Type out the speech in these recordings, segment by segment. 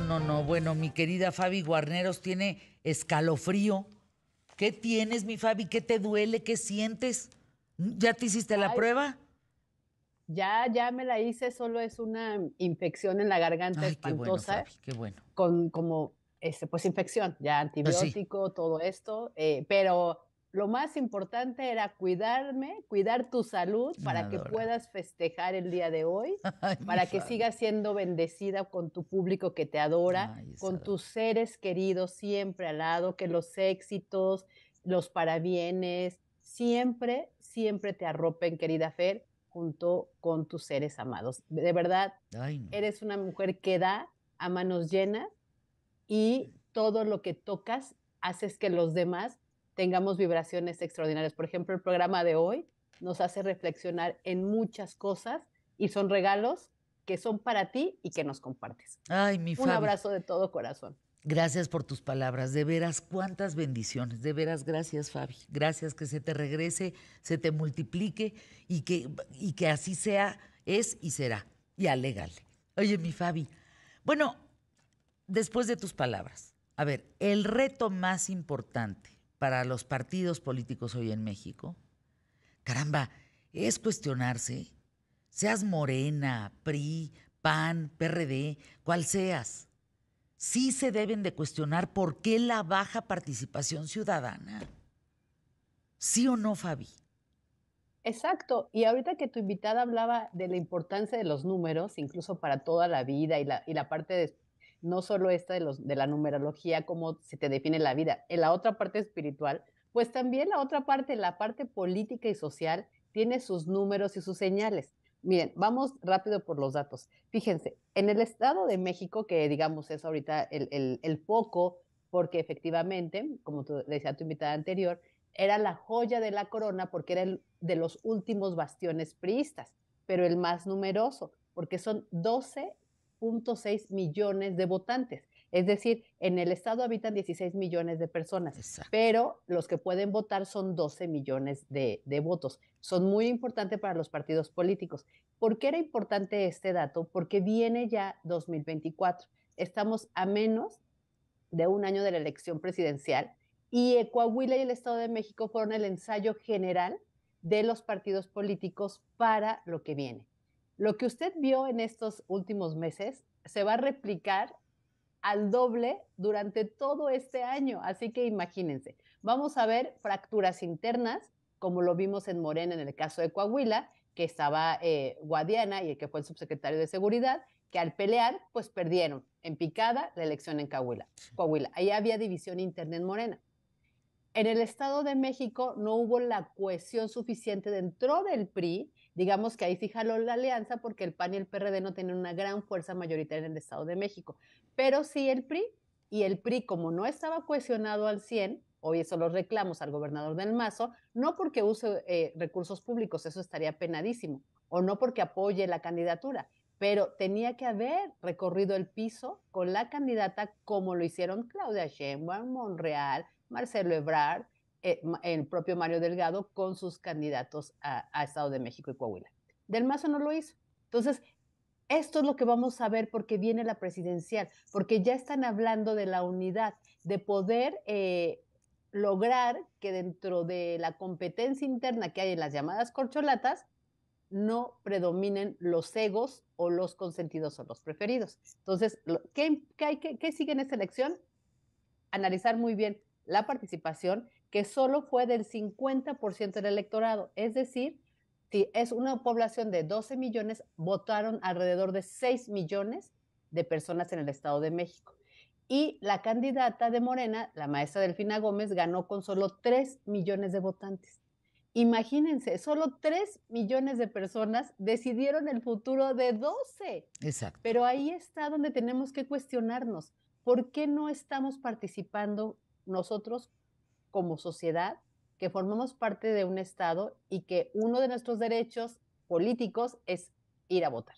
no, no, no. Bueno, mi querida Fabi Guarneros tiene escalofrío. ¿Qué tienes, mi Fabi? ¿Qué te duele? ¿Qué sientes? ¿Ya te hiciste la prueba? Ya, ya me la hice, solo es una infección en la garganta espantosa. Qué bueno, Con como este, pues infección, ya ah, antibiótico, todo esto, eh, pero lo más importante era cuidarme, cuidar tu salud para que puedas festejar el día de hoy, para que sigas siendo bendecida con tu público que te adora, con tus seres queridos siempre al lado, que los éxitos, los parabienes, siempre, siempre te arropen, querida Fer, junto con tus seres amados. De verdad, eres una mujer que da a manos llenas y todo lo que tocas haces que los demás tengamos vibraciones extraordinarias. Por ejemplo, el programa de hoy nos hace reflexionar en muchas cosas y son regalos que son para ti y que nos compartes. Ay, mi Un abrazo de todo corazón. Gracias por tus palabras, de veras, cuántas bendiciones, de veras, gracias Fabi, gracias que se te regrese, se te multiplique y que, que así sea, es y será. Y alegale. Oye, mi Fabi, bueno, después de tus palabras, a ver, el reto más importante para los partidos políticos hoy en México? Caramba, es cuestionarse, seas morena, PRI, PAN, PRD, cual seas. Sí se deben de cuestionar por qué la baja participación ciudadana. ¿Sí o no, Fabi? Exacto, y ahorita que tu invitada hablaba de la importancia de los números, incluso para toda la vida y la, y la parte de, no solo esta de, los, de la numerología, cómo se te define la vida, en la otra parte espiritual, pues también la otra parte, la parte política y social, tiene sus números y sus señales. Miren, vamos rápido por los datos. Fíjense, en el Estado de México, que digamos es ahorita el, poco, porque efectivamente, como tú, decía tu invitada anterior, era la joya de la corona porque era de los últimos bastiones priistas, pero el más numeroso, porque son 12 6 millones de votantes. Es decir, en el estado habitan 16 millones de personas, pero los que pueden votar son 12 millones de, de votos. Son muy importantes para los partidos políticos. ¿Por qué era importante este dato? Porque viene ya 2024. Estamos a menos de un año de la elección presidencial y Coahuila y el Estado de México fueron el ensayo general de los partidos políticos para lo que viene lo que usted vio en estos últimos meses se va a replicar al doble durante todo este año. Así que imagínense, vamos a ver fracturas internas, como lo vimos en Morena en el caso de Coahuila, que estaba eh, Guadiana y el que fue el subsecretario de Seguridad, que al pelear, pues perdieron en picada la elección en Coahuila. Coahuila. Ahí había división interna en Morena. En el Estado de México no hubo la cohesión suficiente dentro del PRI digamos que ahí fijalo la alianza porque el PAN y el PRD no tienen una gran fuerza mayoritaria en el Estado de México, pero sí el PRI, y el PRI como no estaba cohesionado al 100, hoy eso los reclamos al gobernador del Mazo, no porque use eh, recursos públicos, eso estaría penadísimo, o no porque apoye la candidatura, pero tenía que haber recorrido el piso con la candidata como lo hicieron Claudia Sheinbaum, Monreal, Marcelo Ebrard, eh, el propio Mario Delgado con sus candidatos a, Estado de México y Coahuila. Del Mazo no lo hizo. Entonces, esto es lo que vamos a ver porque viene la presidencial, porque ya están hablando de la unidad, de poder eh, lograr que dentro de la competencia interna que hay en las llamadas corcholatas, no predominen los egos o los consentidos o los preferidos. Entonces, ¿qué, qué, qué sigue en esta elección? Analizar muy bien la participación que solo fue del 50% del electorado. Es decir, si es una población de 12 millones, votaron alrededor de 6 millones de personas en el Estado de México. Y la candidata de Morena, la maestra Delfina Gómez, ganó con solo 3 millones de votantes. Imagínense, solo 3 millones de personas decidieron el futuro de 12. Exacto. Pero ahí está donde tenemos que cuestionarnos. ¿Por qué no estamos participando nosotros como sociedad que formamos parte de un Estado y que uno de nuestros derechos políticos es ir a votar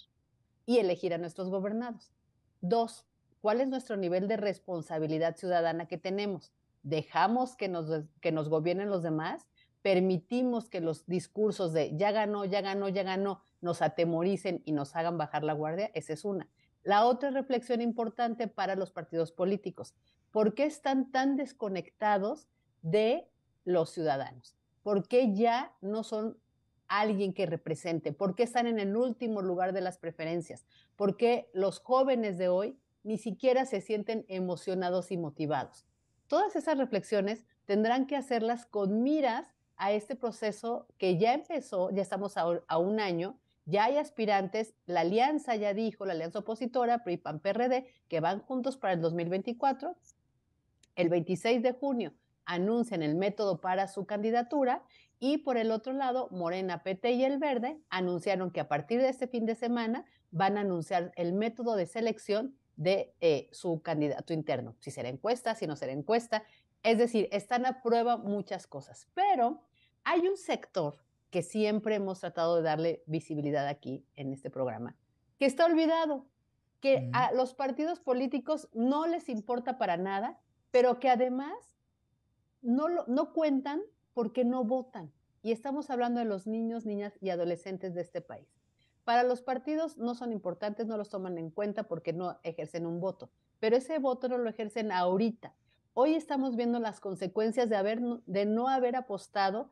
y elegir a nuestros gobernados. Dos, ¿cuál es nuestro nivel de responsabilidad ciudadana que tenemos? ¿Dejamos que nos, que nos gobiernen los demás? ¿Permitimos que los discursos de ya ganó, ya ganó, ya ganó nos atemoricen y nos hagan bajar la guardia? Esa es una. La otra reflexión importante para los partidos políticos. ¿Por qué están tan desconectados de los ciudadanos? ¿Por qué ya no son alguien que represente? ¿Por qué están en el último lugar de las preferencias? ¿Por qué los jóvenes de hoy ni siquiera se sienten emocionados y motivados? Todas esas reflexiones tendrán que hacerlas con miras a este proceso que ya empezó, ya estamos a, un año, ya hay aspirantes, la alianza ya dijo, la alianza opositora, PRI, PAN, PRD, que van juntos para el 2024, el 26 de junio anuncian el método para su candidatura y por el otro lado, Morena, PT y El Verde anunciaron que a partir de este fin de semana van a anunciar el método de selección de eh, su candidato interno, si será encuesta, si no será encuesta. Es decir, están a prueba muchas cosas, pero hay un sector que siempre hemos tratado de darle visibilidad aquí en este programa, que está olvidado, que a los partidos políticos no les importa para nada, pero que además no, cuentan porque no votan. Y estamos hablando de los niños, niñas y adolescentes de este país. Para los partidos no son importantes, no los toman en cuenta porque no ejercen un voto, pero ese voto no lo ejercen ahorita. Hoy estamos viendo las consecuencias de, haber, de no haber apostado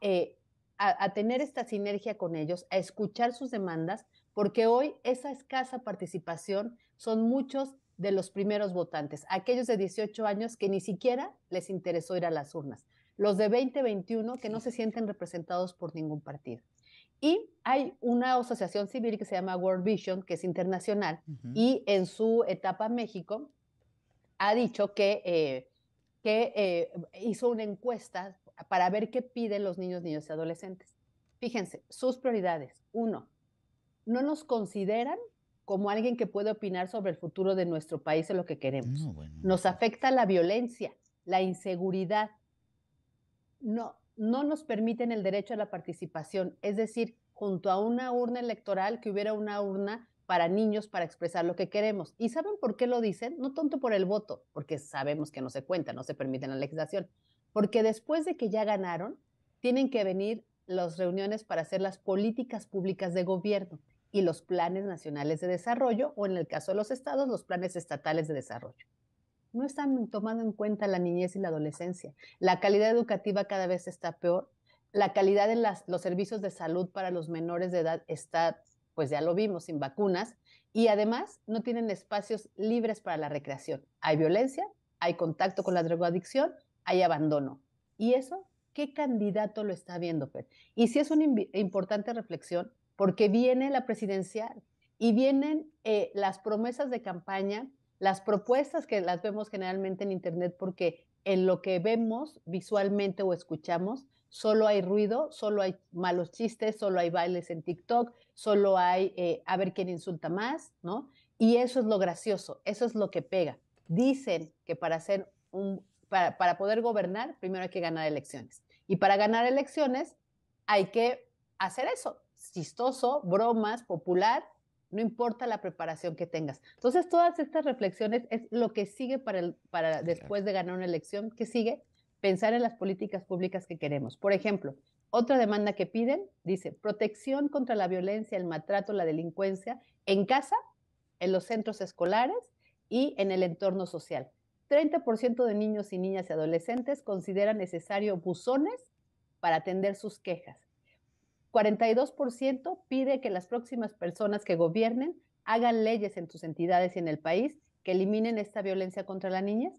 eh, a, a tener esta sinergia con ellos, a escuchar sus demandas, porque hoy esa escasa participación son muchos de los primeros votantes, aquellos de 18 años que ni siquiera les interesó ir a las urnas, los de 20-21 que no se sienten representados por ningún partido. Y hay una asociación civil que se llama World Vision, que es internacional, y en su etapa México ha dicho que, eh, que eh, hizo una encuesta para ver qué piden los niños, niños y adolescentes. Fíjense, sus prioridades. Uno, no nos consideran como alguien que puede opinar sobre el futuro de nuestro país en lo que queremos. Nos afecta la violencia, la inseguridad. No, no nos permiten el derecho a la participación, es decir, junto a una urna electoral que hubiera una urna para niños para expresar lo que queremos. ¿Y saben por qué lo dicen? No tonto por el voto, porque sabemos que no se cuenta, no se permite la legislación, porque después de que ya ganaron, tienen que venir las reuniones para hacer las políticas públicas de gobierno y los planes nacionales de desarrollo o en el caso de los estados, los planes estatales de desarrollo. No están tomando en cuenta la niñez y la adolescencia. La calidad educativa cada vez está peor. La calidad de los servicios de salud para los menores de edad está, pues ya lo vimos, sin vacunas. Y además no tienen espacios libres para la recreación. Hay violencia, hay contacto con la drogadicción, hay abandono. Y eso, ¿qué candidato lo está viendo? Y si es una importante reflexión, porque viene la presidencial y vienen eh, las promesas de campaña, las propuestas que las vemos generalmente en Internet, porque en lo que vemos visualmente o escuchamos, solo hay ruido, solo hay malos chistes, solo hay bailes en TikTok, solo hay eh, a ver quién insulta más, ¿no? Y eso es lo gracioso, eso es lo que pega. Dicen que para hacer un, para, para poder gobernar, primero hay que ganar elecciones. Y para ganar elecciones hay que hacer eso, chistoso, bromas, popular, no importa la preparación que tengas. Entonces, todas estas reflexiones es lo que sigue para, el, para después de ganar una elección, que sigue pensar en las políticas públicas que queremos. Por ejemplo, otra demanda que piden dice protección contra la violencia, el maltrato, la delincuencia en casa, en los centros escolares y en el entorno social. 30% de niños y niñas y adolescentes consideran necesario buzones para atender sus quejas. 42% pide que las próximas personas que gobiernen hagan leyes en sus entidades y en el país que eliminen esta violencia contra las niñas.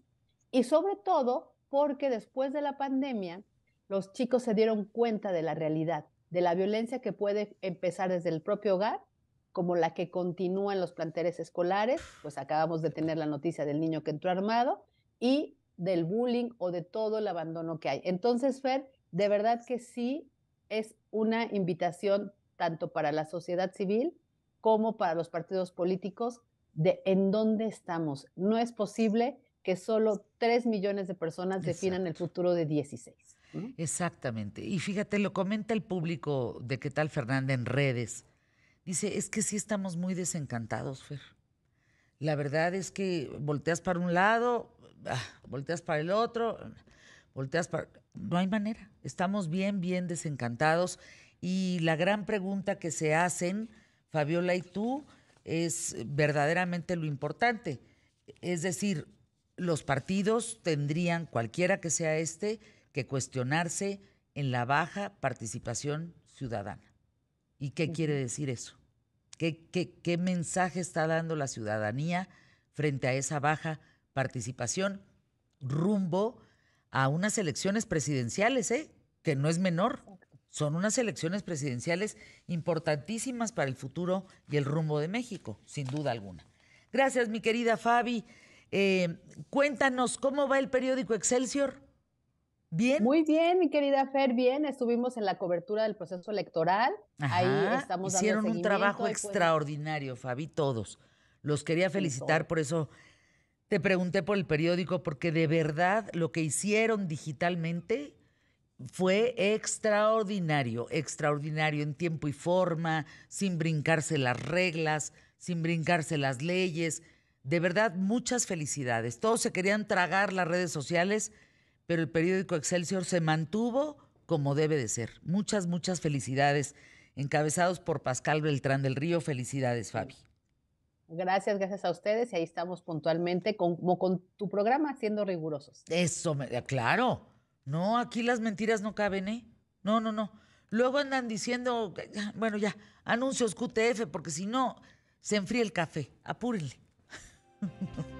Y sobre todo porque después de la pandemia, los chicos se dieron cuenta de la realidad, de la violencia que puede empezar desde el propio hogar, como la que continúa en los planteles escolares, pues acabamos de tener la noticia del niño que entró armado, y del bullying o de todo el abandono que hay. Entonces, Fer, de verdad que sí, es una invitación tanto para la sociedad civil como para los partidos políticos de en dónde estamos. No es posible que solo 3 millones de personas definan el futuro de 16. Exactamente. Y fíjate, lo comenta el público de qué tal Fernanda en redes. Dice, es que sí estamos muy desencantados, Fer. La verdad es que volteas para un lado, ah, volteas para el otro volteas para... No hay manera. Estamos bien, bien desencantados. Y la gran pregunta que se hacen, Fabiola y tú, es verdaderamente lo importante. Es decir, los partidos tendrían, cualquiera que sea este, que cuestionarse en la baja participación ciudadana. ¿Y qué quiere decir eso? ¿Qué, qué mensaje está dando la ciudadanía frente a esa baja participación rumbo a unas elecciones presidenciales, ¿eh? que no es menor. Son unas elecciones presidenciales importantísimas para el futuro y el rumbo de México, sin duda alguna. Gracias, mi querida Fabi. Eh, cuéntanos, ¿cómo va el periódico Excelsior? Bien. Muy bien, mi querida Fer, bien. Estuvimos en la cobertura del proceso electoral. Ahí estamos. Hicieron un trabajo extraordinario, Fabi, todos. Los quería felicitar por eso te pregunté por el periódico porque de verdad lo que hicieron digitalmente fue extraordinario, extraordinario en tiempo y forma, sin brincarse las reglas, sin brincarse las leyes. De verdad, muchas felicidades. Todos se querían tragar las redes sociales, pero el periódico Excelsior se mantuvo como debe de ser. Muchas, muchas felicidades. Encabezados por Pascal Beltrán del Río, felicidades, Fabi. Gracias, gracias a ustedes. Y ahí estamos puntualmente, con, como con tu programa, siendo rigurosos. Eso, me, ah, claro. No, aquí las mentiras no caben, ¿eh? No, no, no. Luego andan diciendo, bueno, ya, anuncios QTF, porque si no, se enfría el café. Apúrenle.